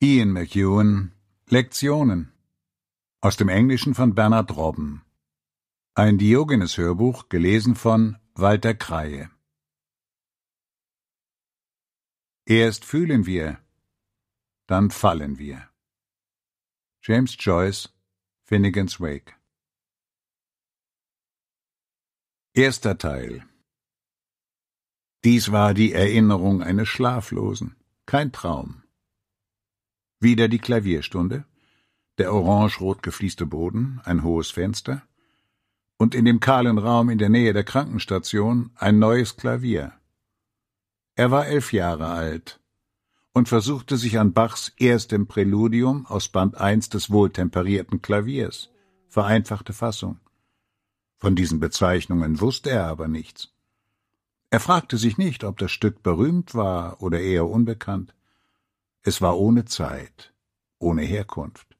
Ian McEwan Lektionen aus dem Englischen von Bernhard Robben Ein Diogenes-Hörbuch, gelesen von Walter Kreie Erst fühlen wir, dann fallen wir. James Joyce, Finnegan's Wake Erster Teil Dies war die Erinnerung eines Schlaflosen, kein Traum. Wieder die Klavierstunde, der orange-rot geflieste Boden, ein hohes Fenster und in dem kahlen Raum in der Nähe der Krankenstation ein neues Klavier. Er war elf Jahre alt und versuchte sich an Bachs erstem Präludium aus Band 1 des wohltemperierten Klaviers, vereinfachte Fassung. Von diesen Bezeichnungen wusste er aber nichts. Er fragte sich nicht, ob das Stück berühmt war oder eher unbekannt. Es war ohne Zeit, ohne Herkunft.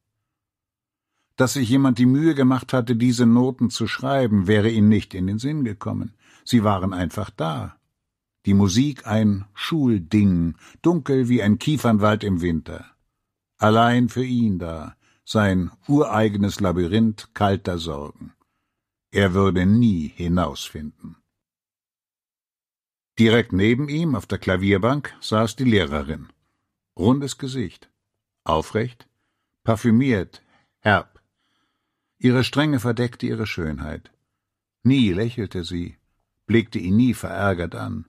Dass sich jemand die Mühe gemacht hatte, diese Noten zu schreiben, wäre ihm nicht in den Sinn gekommen. Sie waren einfach da. Die Musik ein Schulding, dunkel wie ein Kiefernwald im Winter. Allein für ihn da, sein ureigenes Labyrinth kalter Sorgen. Er würde nie hinausfinden. Direkt neben ihm auf der Klavierbank saß die Lehrerin rundes Gesicht, aufrecht, parfümiert, herb. Ihre Strenge verdeckte ihre Schönheit. Nie lächelte sie, blickte ihn nie verärgert an.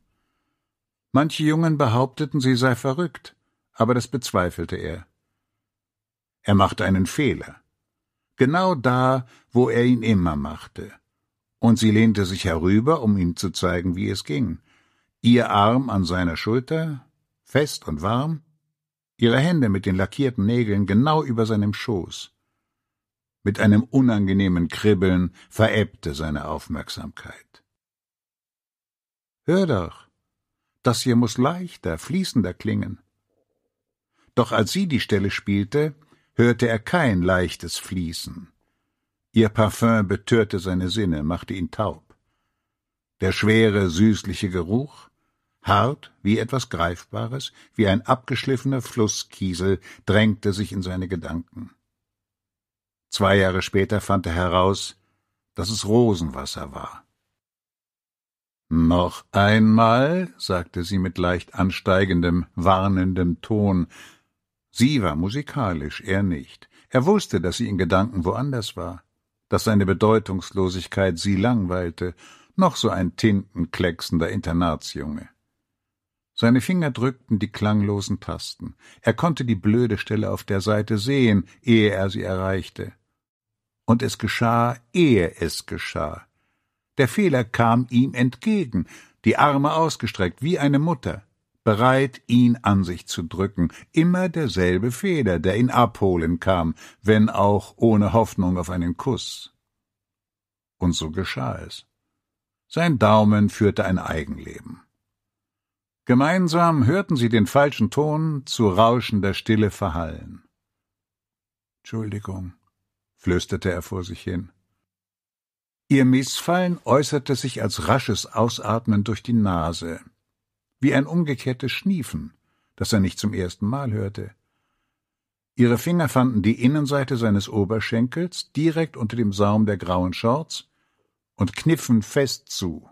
Manche Jungen behaupteten, sie sei verrückt, aber das bezweifelte er. Er machte einen Fehler. Genau da, wo er ihn immer machte. Und sie lehnte sich herüber, um ihm zu zeigen, wie es ging. Ihr Arm an seiner Schulter, fest und warm, ihre Hände mit den lackierten Nägeln genau über seinem Schoß. Mit einem unangenehmen Kribbeln verebbte seine Aufmerksamkeit. Hör doch, das hier muß leichter, fließender klingen. Doch als sie die Stelle spielte, hörte er kein leichtes Fließen. Ihr Parfüm betörte seine Sinne, machte ihn taub. Der schwere, süßliche Geruch, Hart, wie etwas Greifbares, wie ein abgeschliffener Flusskiesel drängte sich in seine Gedanken. Zwei Jahre später fand er heraus, dass es Rosenwasser war. Noch einmal, sagte sie mit leicht ansteigendem, warnendem Ton. Sie war musikalisch, er nicht. Er wusste, dass sie in Gedanken woanders war, dass seine Bedeutungslosigkeit sie langweilte, noch so ein tintenklecksender Internatsjunge. Seine Finger drückten die klanglosen Tasten. Er konnte die blöde Stelle auf der Seite sehen, ehe er sie erreichte. Und es geschah, ehe es geschah. Der Fehler kam ihm entgegen, die Arme ausgestreckt wie eine Mutter, bereit, ihn an sich zu drücken, immer derselbe Fehler, der ihn abholen kam, wenn auch ohne Hoffnung auf einen Kuss. Und so geschah es. Sein Daumen führte ein Eigenleben. Gemeinsam hörten sie den falschen Ton zu rauschender Stille verhallen. Entschuldigung, flüsterte er vor sich hin. Ihr Missfallen äußerte sich als rasches Ausatmen durch die Nase, wie ein umgekehrtes Schniefen, das er nicht zum ersten Mal hörte. Ihre Finger fanden die Innenseite seines Oberschenkels direkt unter dem Saum der grauen Shorts und kniffen fest zu.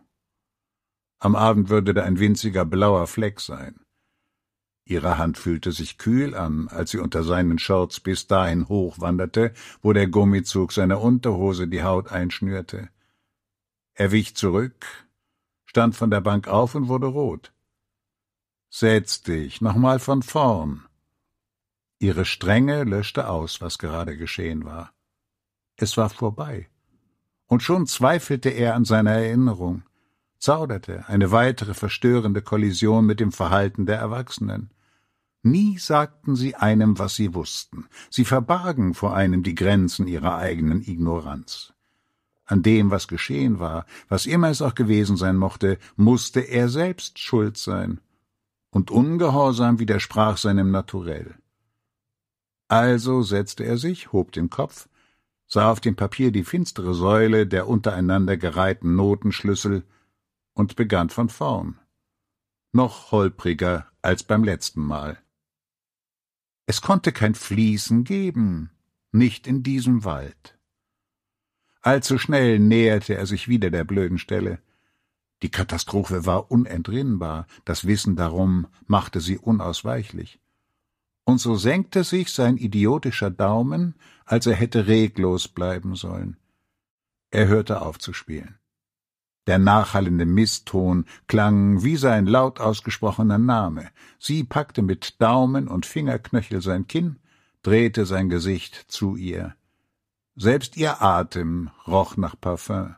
Am Abend würde da ein winziger blauer Fleck sein. Ihre Hand fühlte sich kühl an, als sie unter seinen Shorts bis dahin hochwanderte, wo der Gummizug seiner Unterhose die Haut einschnürte. Er wich zurück, stand von der Bank auf und wurde rot. Setz dich, nochmal von vorn. Ihre Strenge löschte aus, was gerade geschehen war. Es war vorbei. Und schon zweifelte er an seiner Erinnerung zauderte eine weitere verstörende Kollision mit dem Verhalten der Erwachsenen. Nie sagten sie einem, was sie wussten. Sie verbargen vor einem die Grenzen ihrer eigenen Ignoranz. An dem, was geschehen war, was immer es auch gewesen sein mochte, musste er selbst schuld sein. Und Ungehorsam widersprach seinem Naturell. Also setzte er sich, hob den Kopf, sah auf dem Papier die finstere Säule der untereinander gereihten Notenschlüssel und begann von vorn. Noch holpriger als beim letzten Mal. Es konnte kein Fließen geben, nicht in diesem Wald. Allzu schnell näherte er sich wieder der blöden Stelle. Die Katastrophe war unentrinnbar, das Wissen darum machte sie unausweichlich. Und so senkte sich sein idiotischer Daumen, als er hätte reglos bleiben sollen. Er hörte auf zu spielen. Der nachhallende Misston klang wie sein laut ausgesprochener Name. Sie packte mit Daumen und Fingerknöchel sein Kinn, drehte sein Gesicht zu ihr. Selbst ihr Atem roch nach Parfum.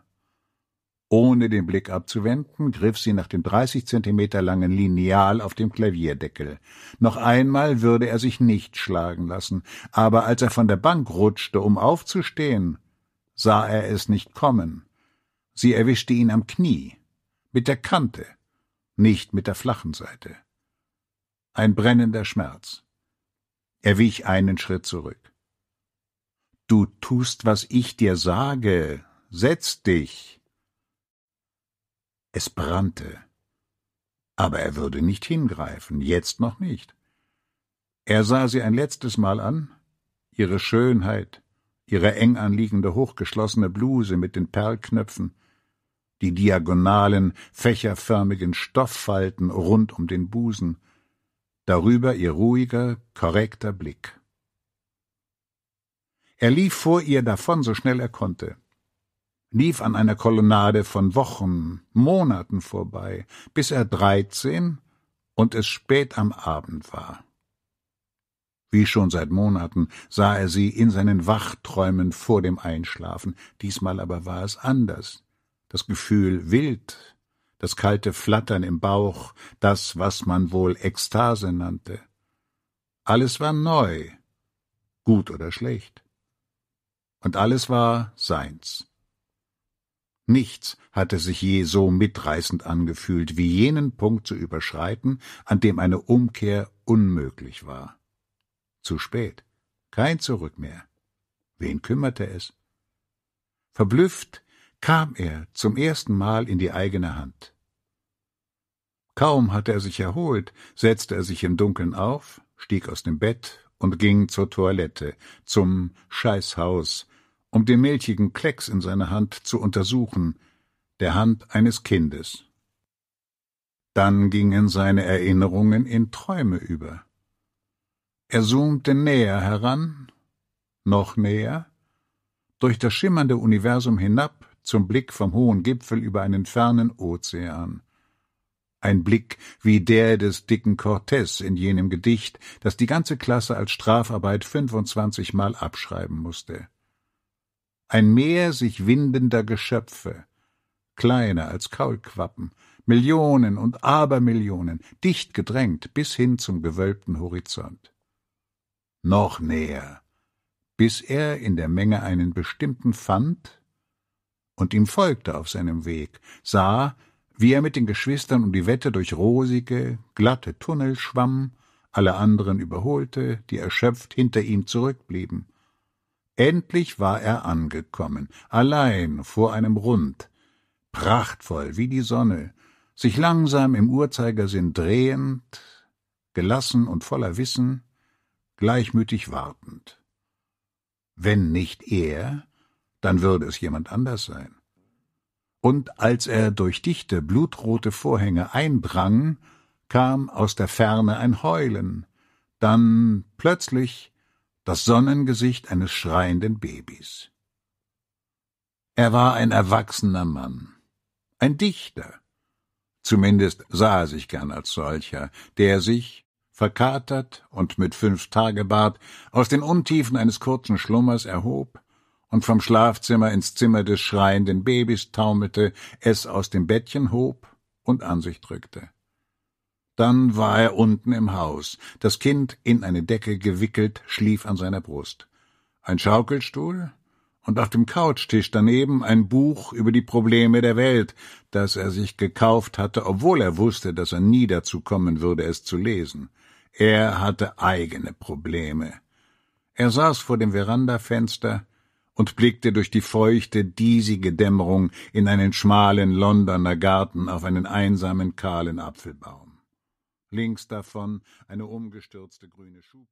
Ohne den Blick abzuwenden, griff sie nach dem 30 Zentimeter langen Lineal auf dem Klavierdeckel. Noch einmal würde er sich nicht schlagen lassen, aber als er von der Bank rutschte, um aufzustehen, sah er es nicht kommen. Sie erwischte ihn am Knie, mit der Kante, nicht mit der flachen Seite. Ein brennender Schmerz. Er wich einen Schritt zurück. Du tust, was ich dir sage. Setz dich. Es brannte. Aber er würde nicht hingreifen, jetzt noch nicht. Er sah sie ein letztes Mal an, ihre Schönheit, ihre eng anliegende hochgeschlossene Bluse mit den Perlknöpfen, die diagonalen, fächerförmigen Stofffalten rund um den Busen, darüber ihr ruhiger, korrekter Blick. Er lief vor ihr davon, so schnell er konnte, lief an einer Kolonnade von Wochen, Monaten vorbei, bis er dreizehn und es spät am Abend war. Wie schon seit Monaten sah er sie in seinen Wachträumen vor dem Einschlafen, diesmal aber war es anders das Gefühl wild, das kalte Flattern im Bauch, das, was man wohl Ekstase nannte. Alles war neu, gut oder schlecht. Und alles war seins. Nichts hatte sich je so mitreißend angefühlt, wie jenen Punkt zu überschreiten, an dem eine Umkehr unmöglich war. Zu spät. Kein Zurück mehr. Wen kümmerte es? Verblüfft kam er zum ersten Mal in die eigene Hand. Kaum hatte er sich erholt, setzte er sich im Dunkeln auf, stieg aus dem Bett und ging zur Toilette, zum Scheißhaus, um den milchigen Klecks in seiner Hand zu untersuchen, der Hand eines Kindes. Dann gingen seine Erinnerungen in Träume über. Er zoomte näher heran, noch näher, durch das schimmernde Universum hinab zum Blick vom hohen Gipfel über einen fernen Ozean. Ein Blick wie der des dicken Cortez in jenem Gedicht, das die ganze Klasse als Strafarbeit 25 Mal abschreiben musste. Ein Meer sich windender Geschöpfe, kleiner als Kaulquappen, Millionen und Abermillionen, dicht gedrängt bis hin zum gewölbten Horizont. Noch näher, bis er in der Menge einen bestimmten fand, und ihm folgte auf seinem Weg, sah, wie er mit den Geschwistern um die Wette durch rosige, glatte Tunnel schwamm, alle anderen überholte, die erschöpft hinter ihm zurückblieben. Endlich war er angekommen, allein vor einem Rund, prachtvoll wie die Sonne, sich langsam im Uhrzeigersinn drehend, gelassen und voller Wissen, gleichmütig wartend. Wenn nicht er, dann würde es jemand anders sein. Und als er durch dichte, blutrote Vorhänge eindrang, kam aus der Ferne ein Heulen, dann plötzlich das Sonnengesicht eines schreienden Babys. Er war ein erwachsener Mann, ein Dichter, zumindest sah er sich gern als solcher, der sich, verkatert und mit fünf Tagebart, aus den Untiefen eines kurzen Schlummers erhob und vom Schlafzimmer ins Zimmer des schreienden Babys taumelte, es aus dem Bettchen hob und an sich drückte. Dann war er unten im Haus. Das Kind, in eine Decke gewickelt, schlief an seiner Brust. Ein Schaukelstuhl und auf dem Couchtisch daneben ein Buch über die Probleme der Welt, das er sich gekauft hatte, obwohl er wusste, dass er nie dazu kommen würde, es zu lesen. Er hatte eigene Probleme. Er saß vor dem Verandafenster, und blickte durch die feuchte, diesige Dämmerung in einen schmalen Londoner Garten auf einen einsamen, kahlen Apfelbaum. Links davon eine umgestürzte grüne Schub.